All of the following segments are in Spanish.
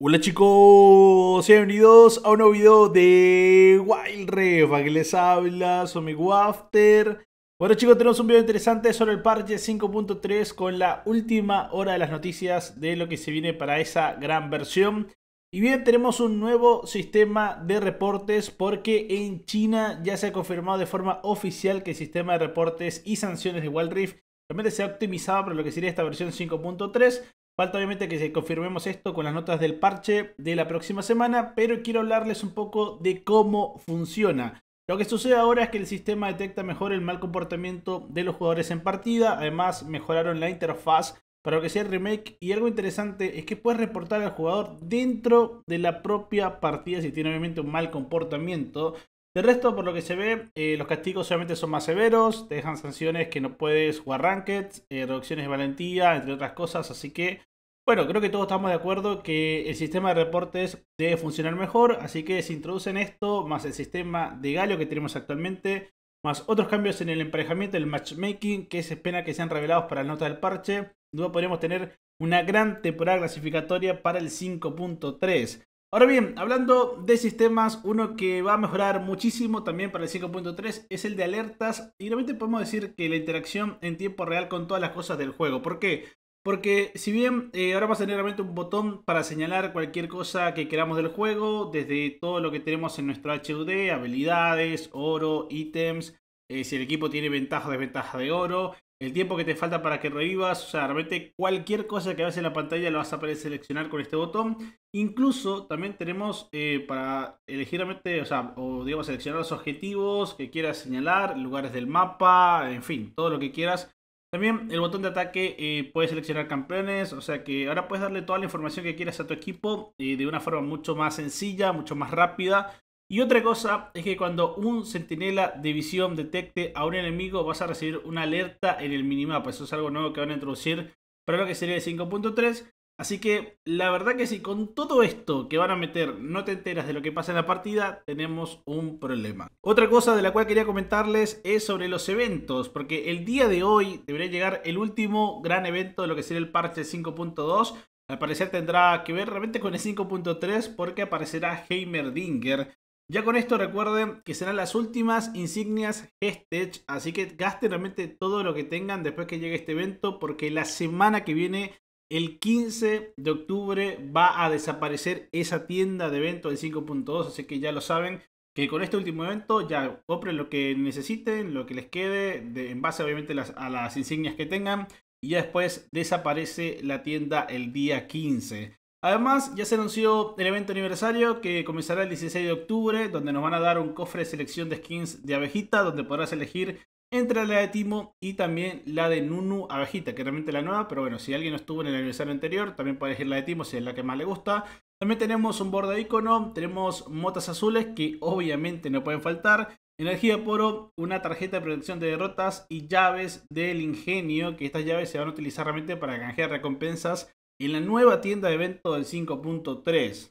Hola chicos, bienvenidos a un nuevo video de Wild Rift, aquí les habla Soy mi Wafter. Bueno chicos, tenemos un video interesante sobre el parche 5.3 con la última hora de las noticias de lo que se viene para esa gran versión. Y bien, tenemos un nuevo sistema de reportes porque en China ya se ha confirmado de forma oficial que el sistema de reportes y sanciones de Wild Rift realmente se ha optimizado para lo que sería esta versión 5.3 Falta obviamente que confirmemos esto con las notas del parche de la próxima semana, pero quiero hablarles un poco de cómo funciona. Lo que sucede ahora es que el sistema detecta mejor el mal comportamiento de los jugadores en partida, además mejoraron la interfaz para lo que sea el remake y algo interesante es que puedes reportar al jugador dentro de la propia partida si tiene obviamente un mal comportamiento. De resto, por lo que se ve, eh, los castigos obviamente son más severos, te dejan sanciones que no puedes jugar ranked, eh, reducciones de valentía, entre otras cosas, así que bueno, creo que todos estamos de acuerdo que el sistema de reportes debe funcionar mejor, así que se introducen esto, más el sistema de Galio que tenemos actualmente, más otros cambios en el emparejamiento, el matchmaking, que se espera que sean revelados para la nota del parche. Luego podríamos tener una gran temporada clasificatoria para el 5.3. Ahora bien, hablando de sistemas, uno que va a mejorar muchísimo también para el 5.3 es el de alertas. Y realmente podemos decir que la interacción en tiempo real con todas las cosas del juego. ¿Por qué? Porque si bien eh, ahora vas a tener realmente un botón para señalar cualquier cosa que queramos del juego, desde todo lo que tenemos en nuestro HUD, habilidades, oro, ítems, eh, si el equipo tiene ventaja o desventaja de oro, el tiempo que te falta para que revivas, o sea, realmente cualquier cosa que veas en la pantalla lo vas a poder seleccionar con este botón. Incluso también tenemos eh, para elegir o sea, o digamos seleccionar los objetivos que quieras señalar, lugares del mapa, en fin, todo lo que quieras también el botón de ataque eh, puede seleccionar campeones, o sea que ahora puedes darle toda la información que quieras a tu equipo eh, de una forma mucho más sencilla, mucho más rápida. Y otra cosa es que cuando un centinela de visión detecte a un enemigo vas a recibir una alerta en el minimapa. Eso es algo nuevo que van a introducir para lo que sería el 5.3. Así que la verdad que si con todo esto que van a meter no te enteras de lo que pasa en la partida, tenemos un problema. Otra cosa de la cual quería comentarles es sobre los eventos, porque el día de hoy debería llegar el último gran evento de lo que sería el parche 5.2. Al parecer tendrá que ver realmente con el 5.3 porque aparecerá Heimerdinger. Ya con esto recuerden que serán las últimas insignias Hestech, así que gasten realmente todo lo que tengan después que llegue este evento porque la semana que viene el 15 de octubre va a desaparecer esa tienda de evento del 5.2, así que ya lo saben que con este último evento ya compren lo que necesiten, lo que les quede, en base obviamente a las insignias que tengan, y ya después desaparece la tienda el día 15. Además, ya se anunció el evento aniversario que comenzará el 16 de octubre, donde nos van a dar un cofre de selección de skins de abejita, donde podrás elegir entre la de Timo y también la de Nunu Abajita, que realmente es la nueva, pero bueno, si alguien no estuvo en el aniversario anterior, también puede elegir la de Timo si es la que más le gusta. También tenemos un borde de icono, tenemos motas azules que obviamente no pueden faltar, energía de poro, una tarjeta de protección de derrotas y llaves del ingenio, que estas llaves se van a utilizar realmente para canjear recompensas en la nueva tienda de evento del 5.3.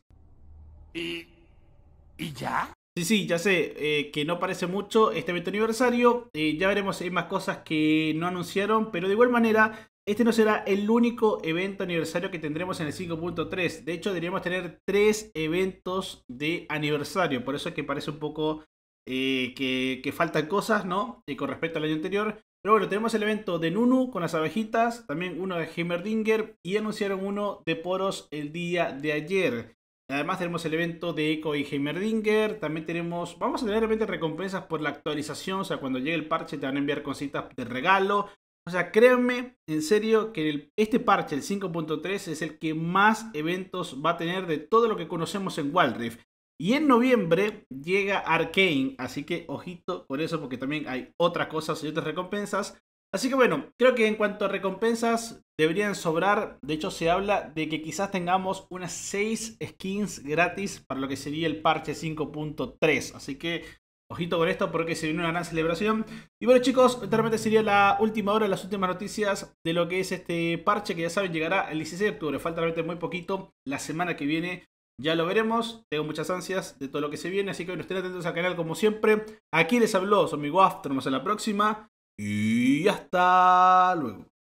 ¿Y, ¿Y ya? Sí, sí, ya sé, eh, que no parece mucho este evento aniversario. Eh, ya veremos si hay más cosas que no anunciaron, pero de igual manera, este no será el único evento aniversario que tendremos en el 5.3. De hecho, deberíamos tener tres eventos de aniversario. Por eso es que parece un poco eh, que, faltan cosas, ¿no? Y con respecto al año anterior. Pero bueno, tenemos el evento de Nunu con las abejitas, también uno de Heimerdinger y anunciaron uno de Poros el día de ayer. Además tenemos el evento de Echo y Heimerdinger. También tenemos, vamos a tener realmente recompensas por la actualización. O sea, cuando llegue el parche te van a enviar cositas de regalo. O sea, créanme, en serio, que este parche, el 5.3, es el que más eventos va a tener de todo lo que conocemos en Wild Y en noviembre llega Arkane, así que ojito por eso porque también hay otras cosas y otras recompensas. Así que bueno, creo que en cuanto a recompensas deberían sobrar. De hecho, se habla de que quizás tengamos unas 6 skins gratis para lo que sería el parche 5.3. Así que Ojito con esto porque se viene una gran celebración. Y bueno chicos, realmente sería la última hora, las últimas noticias de lo que es este parche que ya saben llegará el 16 de octubre. Falta realmente muy poquito. La semana que viene ya lo veremos. Tengo muchas ansias de todo lo que se viene. Así que bueno, estén atentos al canal como siempre. Aquí les habló, soy mi Nos vemos en la próxima. Y y hasta luego.